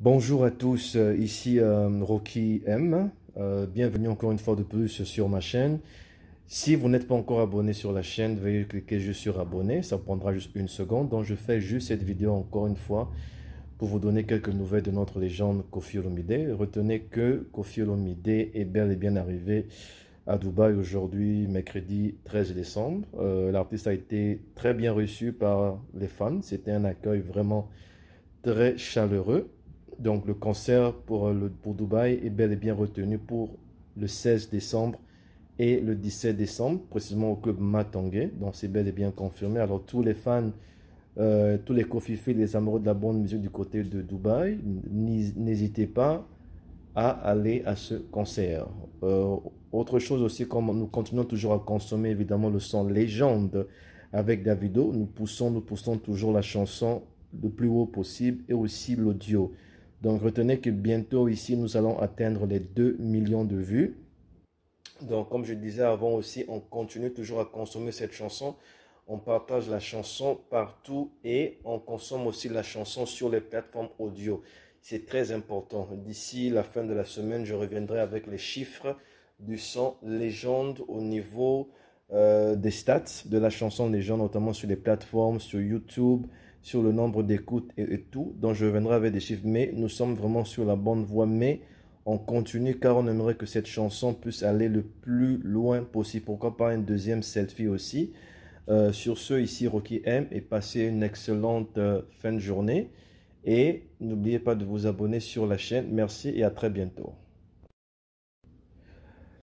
Bonjour à tous, euh, ici euh, Rocky M. Euh, bienvenue encore une fois de plus sur ma chaîne. Si vous n'êtes pas encore abonné sur la chaîne, veuillez cliquer juste sur abonner. Ça prendra juste une seconde. Donc je fais juste cette vidéo encore une fois pour vous donner quelques nouvelles de notre légende Kofi Olomide. Retenez que Kofi Olomide est bel et bien arrivé à Dubaï aujourd'hui, mercredi 13 décembre. L'artiste a été très bien reçu par les fans. C'était un accueil vraiment très chaleureux. Donc le concert euh, pour, Dubaï est bel et bien retenu pour le 16 décembre et le 17 décembre, précisément au club Matangé. Donc c'est bel et bien confirmé. Alors tous les fans, euh, tous les cofifés, les amoureux de la bonne musique du côté de Dubaï, n'hésitez pas à aller à ce concert. Euh, autre chose aussi, comme nous continuons toujours à consommer évidemment le son légende avec Davido, nous poussons, nous poussons toujours la chanson le plus haut possible et aussi l'audio. Donc retenez que bientôt ici, nous allons atteindre les 2 millions de vues. Donc comme je disais avant aussi, on continue toujours à consommer cette chanson. On partage la chanson partout et on consomme aussi la chanson sur les plateformes audio. C'est très important. D'ici la fin de la semaine, je reviendrai avec les chiffres du son légende au niveau euh, des stats de la chanson légende, notamment sur les plateformes, sur YouTube, sur le nombre d'écoutes et, tout, dont je viendrai avec des chiffres, mais nous sommes vraiment sur la bonne voie, mais on continue car on aimerait que cette chanson puisse aller le plus loin possible. Pourquoi pas une deuxième selfie aussi euh, Sur ce, ici, Rocky M, et passez une excellente euh, fin de journée. Et n'oubliez pas de vous abonner sur la chaîne. Merci et à très bientôt.